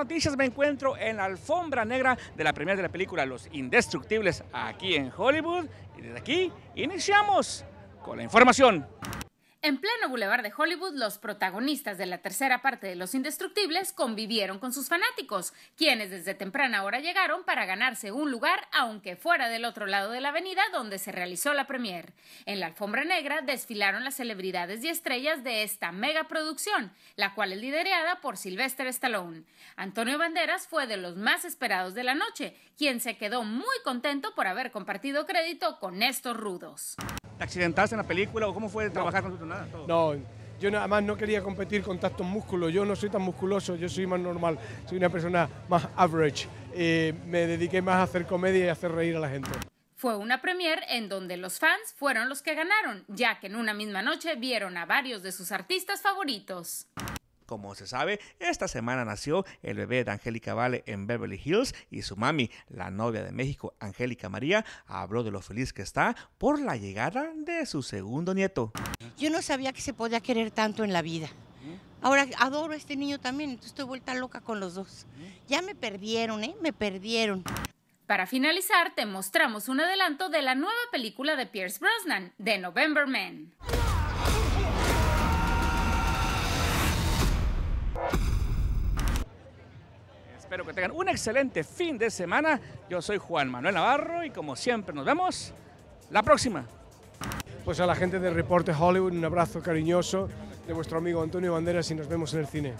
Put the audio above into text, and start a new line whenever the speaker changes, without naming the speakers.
noticias me encuentro en la alfombra negra de la primera de la película Los Indestructibles aquí en Hollywood. Y desde aquí iniciamos con la información.
En pleno boulevard de Hollywood, los protagonistas de la tercera parte de Los Indestructibles convivieron con sus fanáticos, quienes desde temprana hora llegaron para ganarse un lugar, aunque fuera del otro lado de la avenida donde se realizó la premier. En la alfombra negra desfilaron las celebridades y estrellas de esta mega producción, la cual es liderada por Sylvester Stallone. Antonio Banderas fue de los más esperados de la noche, quien se quedó muy contento por haber compartido crédito con estos rudos
accidentarse en la película o cómo fue trabajar con tu tonada? No, yo nada más no quería competir con tantos músculos. Yo no soy tan musculoso, yo soy más normal, soy una persona más average. Eh, me dediqué más a hacer comedia y hacer reír a la gente.
Fue una premiere en donde los fans fueron los que ganaron, ya que en una misma noche vieron a varios de sus artistas favoritos.
Como se sabe, esta semana nació el bebé de Angélica Vale en Beverly Hills y su mami, la novia de México, Angélica María, habló de lo feliz que está por la llegada de su segundo nieto.
Yo no sabía que se podía querer tanto en la vida. Ahora adoro a este niño también, entonces estoy vuelta loca con los dos. Ya me perdieron, ¿eh? Me perdieron. Para finalizar, te mostramos un adelanto de la nueva película de Pierce Brosnan, The November Man.
Espero que tengan un excelente fin de semana. Yo soy Juan Manuel Navarro y como siempre
nos vemos la próxima. Pues a la gente de Reporte Hollywood un abrazo cariñoso de vuestro amigo Antonio Banderas y nos vemos en el cine.